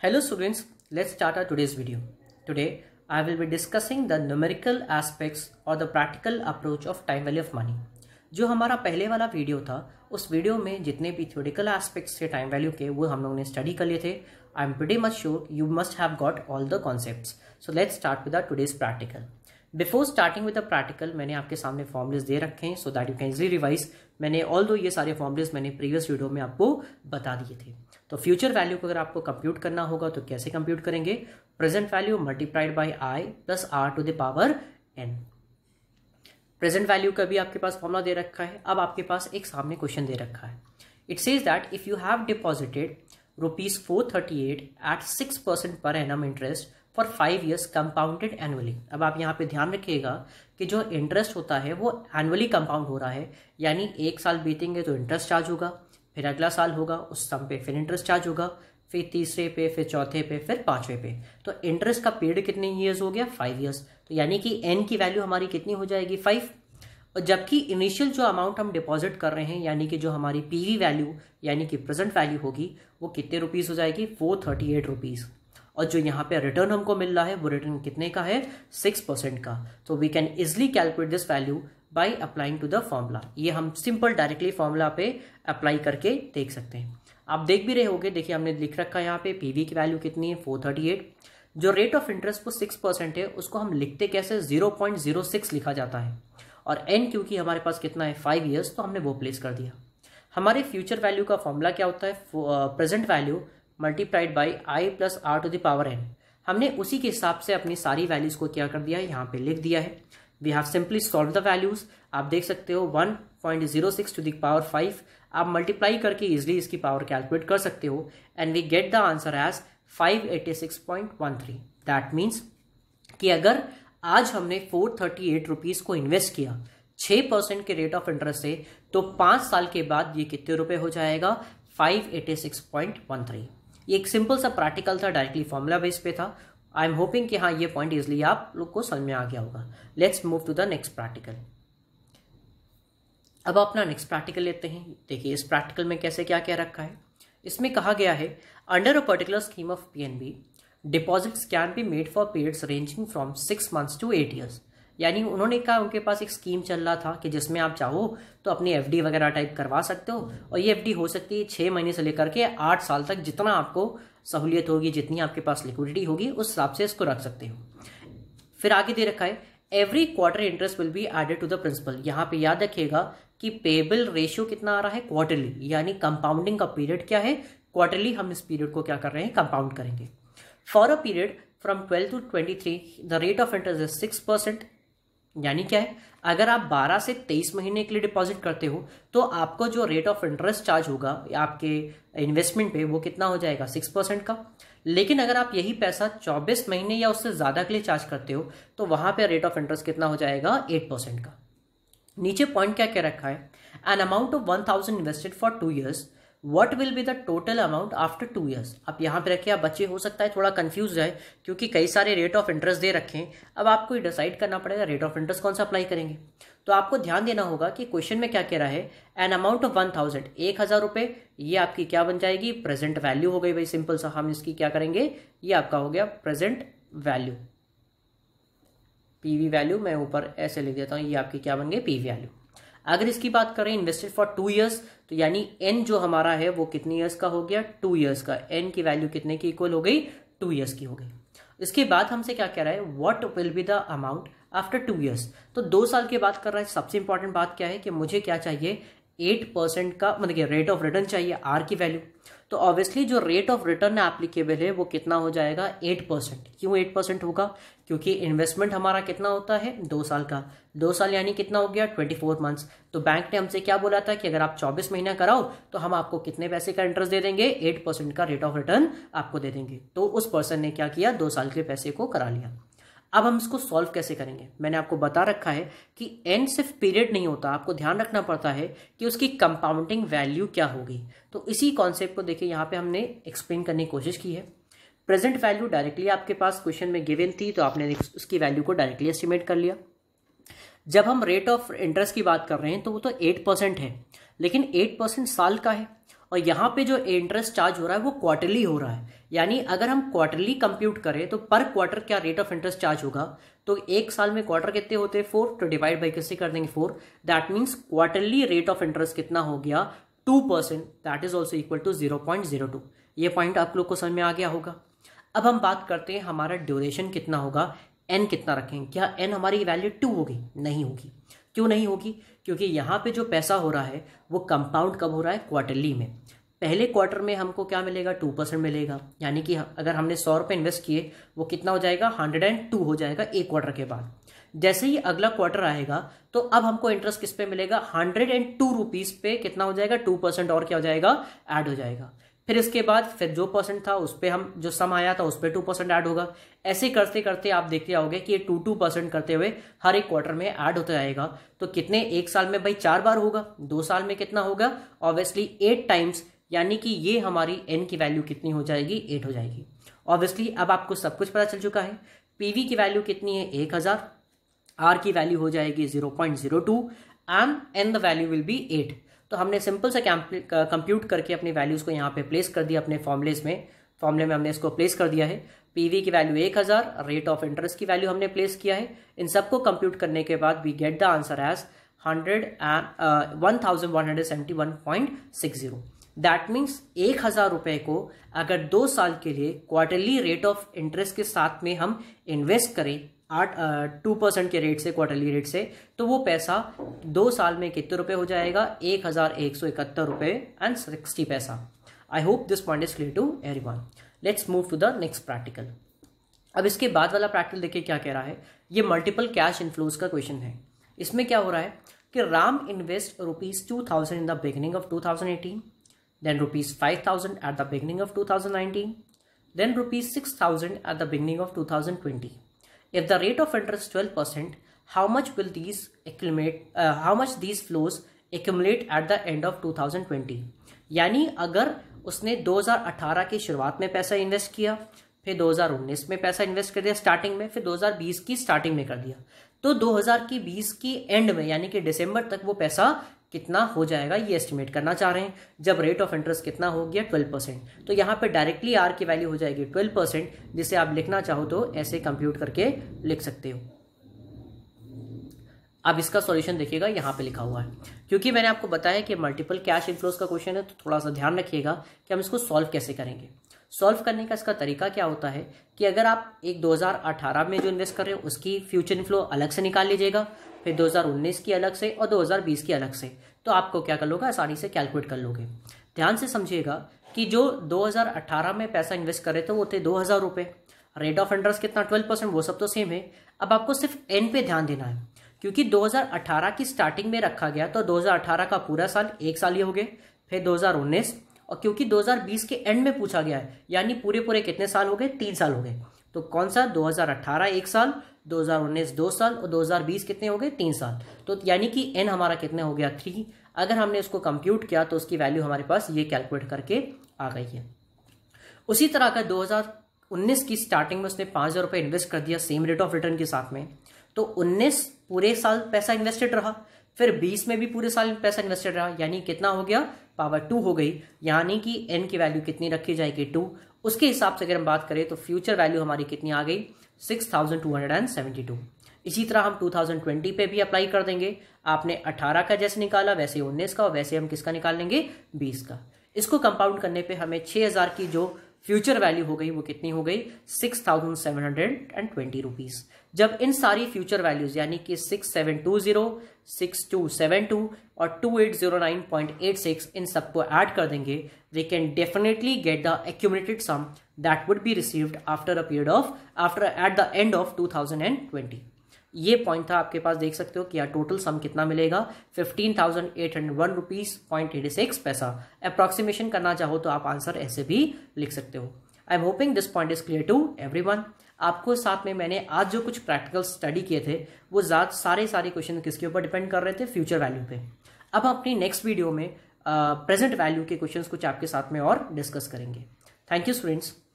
Hello students, let's start our today's video. Today, I will be discussing the numerical aspects or the practical approach of time value of money. जो हमारा पहले वाला video था उस video में जितने भी थ्योरिकल एस्पेक्ट्स थे टाइम वैल्यू के वो हम लोगों ने स्टडी कर लिए थे I am pretty much sure you must have got all the concepts so let's start with our today's practical before starting with the practical मैंने आपके सामने फॉर्मुलेस दे रखे हैं so that you can easily revise मैंने although ये सारे formulas मैंने प्रीवियस वीडियो में आपको बता दिए थे तो फ्यूचर वैल्यू को अगर आपको कंप्यूट करना होगा तो कैसे कंप्यूट करेंगे present value multiplied by i plus r to the power n present value का भी आपके पास फॉर्मुला दे रखा है अब आपके पास एक सामने क्वेश्चन दे रखा है it says that if you have deposited rupees four thirty eight at six percent per annum interest for five years compounded annually अब आप यहाँ पे ध्यान रखिएगा कि जो इंटरेस्ट होता है वो एनुअली कंपाउंड हो रहा है यानी एक साल बीतेंगे तो इंटरेस्ट चार्ज होगा फिर अगला साल होगा उस सम पे फिर इंटरेस्ट चार्ज होगा फिर तीसरे पे फिर चौथे पे फिर पांचवे पे तो इंटरेस्ट का पीरियड कितने ईयर्स हो गया फाइव ईयर्स तो यानी कि एन की वैल्यू हमारी कितनी हो जाएगी फाइव और जबकि इनिशियल जो अमाउंट हम डिपॉजिट कर रहे हैं यानी कि जो हमारी पी वैल्यू यानी कि प्रेजेंट वैल्यू होगी वो कितने रुपीज़ हो जाएगी फोर थर्टी एट रुपीज़ और जो यहाँ पे रिटर्न हमको मिल रहा है वो रिटर्न कितने का है सिक्स परसेंट का तो we can easily calculate this value by applying to the formula ये हम सिंपल डायरेक्टली फॉर्मूला पे अप्लाई करके देख सकते हैं आप देख भी रहे होंगे देखिए हमने लिख रखा है यहाँ पे पीवी की वैल्यू कितनी है फोर थर्टी एट जो रेट ऑफ इंटरेस्ट वो सिक्स परसेंट है उसको हम लिखते कैसे जीरो पॉइंट जीरो सिक्स लिखा जाता है और एन क्योंकि हमारे पास कितना है फाइव ईयर्स तो हमने वो प्लेस कर दिया हमारे फ्यूचर वैल्यू का फॉर्मूला क्या होता है present value multiplied by i plus r to the power n हमने उसी के हिसाब से अपनी सारी वैल्यूज को क्या कर दिया है यहाँ पे लिख दिया है we have simply solve the values आप देख सकते हो one point zero six to the power five आप मल्टीप्लाई करके इजिली इसकी पावर कैलकुलेट कर सकते हो and we get the answer as five eighty six point one three that means कि अगर आज हमने फोर थर्टी एट रुपीज़ को इन्वेस्ट किया छः परसेंट के रेट ऑफ इंटरेस्ट से तो पाँच साल के बाद ये कितने रुपए हो जाएगा five eighty six point one three ये एक सिंपल सा प्रैक्टिकल था डायरेक्टली फॉर्मुला बेस पे था आई एम होपिंग कि हाँ ये पॉइंट इजली आप लोग को समझ में आ गया होगा let's move to the next practical अब अपना नेक्स्ट प्रैक्टिकल लेते हैं देखिए इस प्रैक्टिकल में कैसे क्या क्या रखा है इसमें कहा गया है under a particular scheme of P N B deposits can be made for periods ranging from six months to eight years यानी उन्होंने कहा उनके पास एक स्कीम चल रहा था कि जिसमें आप चाहो तो अपनी एफ वगैरह टाइप करवा सकते हो और ये एफ हो सकती है छः महीने से लेकर के आठ साल तक जितना आपको सहूलियत होगी जितनी आपके पास लिक्विडिटी होगी उस हिसाब से इसको रख सकते हो फिर आगे दे रखा है every quarter interest will be added to the principal यहाँ पे याद रखिएगा कि पेबल रेशियो कितना आ रहा है क्वार्टरली यानी कंपाउंडिंग का पीरियड क्या है क्वार्टरली हम इस पीरियड को क्या कर रहे हैं कंपाउंड करेंगे for a period from twelve to twenty three the rate of interest is six percent यानी क्या है अगर आप 12 से 23 महीने के लिए डिपॉजिट करते हो तो आपको जो रेट ऑफ इंटरेस्ट चार्ज होगा आपके इन्वेस्टमेंट पे वो कितना हो जाएगा 6 परसेंट का लेकिन अगर आप यही पैसा 24 महीने या उससे ज़्यादा के लिए चार्ज करते हो तो वहां पे रेट ऑफ इंटरेस्ट कितना हो जाएगा 8 परसेंट का नीचे पॉइंट क्या क्या रखा है an amount of one thousand invested for two years what will be the total amount after two years आप यहाँ पे रखिए आप बच्चे हो सकता है थोड़ा कंफ्यूज रहे क्योंकि कई सारे रेट ऑफ इंटरेस्ट दे रखे हैं अब आपको ये डिसाइड करना पड़ेगा रेट ऑफ इंटरेस्ट कौन सा अप्लाई करेंगे तो आपको ध्यान देना होगा कि क्वेश्चन में क्या कह रहा है an amount of one thousand एक हज़ार रुपये ये आपकी क्या बन जाएगी प्रेजेंट वैल्यू हो गई भाई सिंपल सा हम इसकी क्या करेंगे ये आपका हो गया प्रेजेंट वैल्यू वी वैल्यू मैं ऊपर ऐसे लिख देता हूँ ये आपकी क्या बन गई वी वैल्यू अगर इसकी बात करें इन्वेस्टेड फॉर टू ईयर्स तो यानी एन जो हमारा है वो कितने ईयर्स का हो गया टू ईयर्स का एन की वैल्यू कितने की इक्वल हो गई टू ईयर्स की हो गई इसके बाद हमसे क्या कह रहा है what will be the amount after two years तो दो साल की बात कर रहा है सबसे इंपॉर्टेंट बात क्या है कि मुझे क्या चाहिए एट परसेंट का मतलब कि रेट ऑफ रिटर्न चाहिए आर की वैल्यू तो ऑब्वियसली जो रेट ऑफ रिटर्न एप्लीकेबल है वो कितना हो जाएगा एट परसेंट क्यों एट परसेंट होगा क्योंकि इन्वेस्टमेंट हमारा कितना होता है दो साल का दो साल यानी कितना हो गया ट्वेंटी फोर मंथ्स तो बैंक ने हमसे क्या बोला था कि अगर आप चौबीस महीना कराओ तो हम आपको कितने पैसे का इंटरेस्ट दे देंगे एट परसेंट का रेट ऑफ रिटर्न आपको दे देंगे तो उस पर्सन ने क्या किया दो साल के पैसे को करा लिया अब हम इसको सॉल्व कैसे करेंगे मैंने आपको बता रखा है कि एन सिर्फ पीरियड नहीं होता आपको ध्यान रखना पड़ता है कि उसकी कंपाउंडिंग वैल्यू क्या होगी तो इसी कॉन्सेप्ट को देखिए यहाँ पे हमने एक्सप्लेन करने की कोशिश की है प्रेजेंट वैल्यू डायरेक्टली आपके पास क्वेश्चन में गिवन थी तो आपने उसकी वैल्यू को डायरेक्टली एस्टिमेट कर लिया जब हम रेट ऑफ इंटरेस्ट की बात कर रहे हैं तो वो तो एट परसेंट है लेकिन एट परसेंट साल का है और यहाँ पे जो इंटरेस्ट चार्ज हो रहा है वो क्वार्टरली हो रहा है यानी अगर हम क्वार्टरली कंप्यूट करें तो पर क्वार्टर क्या रेट ऑफ इंटरेस्ट चार्ज होगा तो एक साल में क्वार्टर कितने होते हैं फोर तो डिवाइड बाई किससे कर देंगे four that means quarterly rate of interest कितना हो गया two percent that is also equal to zero point zero two ये पॉइंट आप लोग को समझ में आ गया होगा अब हम बात करते हैं हमारा ड्यूरेशन कितना होगा एन कितना रखेंगे क्या एन हमारी वैल्यू टू होगी नहीं होगी क्यों नहीं होगी क्योंकि यहाँ पे जो पैसा हो रहा है वो कंपाउंड कब हो रहा है क्वार्टरली में पहले क्वार्टर में हमको क्या मिलेगा टू परसेंट मिलेगा यानी कि अगर हमने सौ रुपए इन्वेस्ट किए वो कितना हो जाएगा हंड्रेड एंड टू हो जाएगा एक क्वार्टर के बाद जैसे ही अगला क्वार्टर आएगा तो अब हमको इंटरेस्ट किस पे मिलेगा हंड्रेड एंड टू रुपीज पे कितना हो जाएगा टू परसेंट और क्या हो जाएगा एड हो जाएगा फिर इसके बाद फिर जो परसेंट था उस पर हम जो सम आया था उस पर टू परसेंट एड होगा ऐसे करते करते आप देखते आओगे कि ये टू टू परसेंट करते हुए हर एक क्वार्टर में ऐड होता जाएगा तो कितने एक साल में भाई चार बार होगा दो साल में कितना होगा ऑब्वियसली एट टाइम्स यानी कि ये हमारी एन की वैल्यू कितनी हो जाएगी एट हो जाएगी ऑब्वियसली अब आपको सब कुछ पता चल चुका है पी की वैल्यू कितनी है एक हज़ार आर की वैल्यू हो जाएगी zero point zero two m n the value will be eight तो हमने सिंपल से कंप्यूट uh, करके अपनी वैल्यूज़ को यहाँ पे प्लेस कर दिया अपने फॉर्मलेस में फॉर्मुले में हमने इसको प्लेस कर दिया है पी की वैल्यू एक हज़ार रेट ऑफ इंटरेस्ट की वैल्यू हमने प्लेस किया है इन सबको कंप्यूट करने के बाद we get the answer as hundred and one thousand one hundred seventy one point six zero that means एक हज़ार रुपए को अगर दो साल के लिए क्वार्टरली रेट ऑफ इंटरेस्ट के साथ में हम इन्वेस्ट करें आठ टू परसेंट के रेट से क्वार्टरली रेट से तो वो पैसा दो साल में कितने रुपए हो जाएगा एक हज़ार एक सौ इकहत्तर रुपए एंड सिक्सटी पैसा I hope this point is clear to every everyone let's move to the next practical अब इसके बाद वाला प्रैक्टिकल देखिए क्या कह रहा है ये मल्टीपल कैश इन्फ्लोज का क्वेश्चन है इसमें क्या हो रहा है कि Ram invest rupees two thousand in the beginning of two thousand eighteen then rupees 5000 at the beginning of 2019, then rupees 6000 at the beginning of 2020. If the rate of interest 12%, how much will these accumulate uh, how much these flows accumulate at the end of 2020 यानी अगर उसने 2018 की शुरुआत में पैसा invest किया फिर 2019 में पैसा इन्वेस्ट कर दिया स्टार्टिंग में फिर 2020 की स्टार्टिंग में कर दिया तो 2020 की एंड में यानी कि दिसंबर तक वो पैसा कितना हो जाएगा ये एस्टिमेट करना चाह रहे हैं जब रेट ऑफ इंटरेस्ट कितना हो गया ट्वेल्व परसेंट तो यहाँ पे डायरेक्टली आर की वैल्यू हो जाएगी ट्वेल्व परसेंट जिसे आप लिखना चाहो तो ऐसे कंप्यूट करके लिख सकते हो अब इसका सॉल्यूशन देखिएगा यहाँ पे लिखा हुआ है क्योंकि मैंने आपको बताया कि मल्टीपल कैश इन्फ्लोज का क्वेश्चन है तो थोड़ा सा ध्यान रखिएगा कि हम इसको सॉल्व कैसे करेंगे सॉल्व करने का इसका तरीका क्या होता है कि अगर आप एक 2018 में जो इन्वेस्ट कर रहे हो उसकी फ्यूचर इनफ्लो अलग से निकाल लीजिएगा फिर 2019 की अलग से और 2020 की अलग से तो आपको क्या कर लोगे आसानी से कैलकुलेट कर लोगे ध्यान से समझिएगा कि जो 2018 में पैसा इन्वेस्ट कर रहे थे वो थे दो हज़ार रेट ऑफ इंटरेस्ट कितना ट्वेल्व परसेंट वो सब तो सेम है अब आपको सिर्फ एन पे ध्यान देना है क्योंकि 2018 की स्टार्टिंग में रखा गया तो 2018 का पूरा साल एक साल ये हो गए फिर 2019 और क्योंकि 2020 के एंड में पूछा गया है यानी पूरे पूरे कितने साल हो गए तीन साल हो गए तो कौन सा 2018 एक साल 2019 दो साल और 2020 कितने हो गए तीन साल तो यानी कि एन हमारा कितने हो गया थ्री अगर हमने उसको कंप्यूट किया तो उसकी वैल्यू हमारे पास ये कैलकुलेट करके आ गई है उसी तरह का 2019 की स्टार्टिंग में उसने पाँच हज़ार रुपये इन्वेस्ट कर दिया सेम रेट ऑफ रिटर्न के साथ में तो उन्नीस पूरे साल पैसा इन्वेस्टेड रहा फिर 20 में भी पूरे साल पैसा इन्वेस्टेड रहा यानी कितना हो गया पावर टू हो गई यानी कि एन की वैल्यू कितनी रखी जाएगी टू उसके हिसाब से अगर हम बात करें तो फ्यूचर वैल्यू हमारी कितनी आ गई six thousand two hundred and seventy two इसी तरह हम टू थाउजेंड ट्वेंटी पे भी अप्लाई कर देंगे आपने अठारह का जैसे निकाला वैसे उन्नीस का और वैसे हम किसका निकाल लेंगे बीस का इसको कंपाउंड करने पे हमें छह हजार की जो फ्यूचर वैल्यू हो गई वो कितनी हो गई six thousand seven hundred and twenty rupees जब इन सारी फ्यूचर वैल्यूज यानी कि six seven two zero six two seven two और two eight zero nine point eight six इन सबको ऐड कर देंगे they can definitely get the accumulated sum that would be received after a period of after at the end of two thousand and twenty ये point था आपके पास देख सकते हो कि यार टोटल सम कितना मिलेगा fifteen thousand eight hundred one rupees point eighty six पैसा अप्रॉक्सीमेशन करना चाहो तो आप आंसर ऐसे भी लिख सकते हो I am hoping this point is clear to every one आपको साथ में मैंने आज जो कुछ प्रैक्टिकल स्टडी किए थे वो सारे सारे क्वेश्चन किसके ऊपर डिपेंड कर रहे थे फ्यूचर वैल्यू पे अब अपनी नेक्स्ट वीडियो में प्रेजेंट uh, वैल्यू के क्वेश्चंस कुछ आपके साथ में और डिस्कस करेंगे थैंक यू स्टूडेंट्स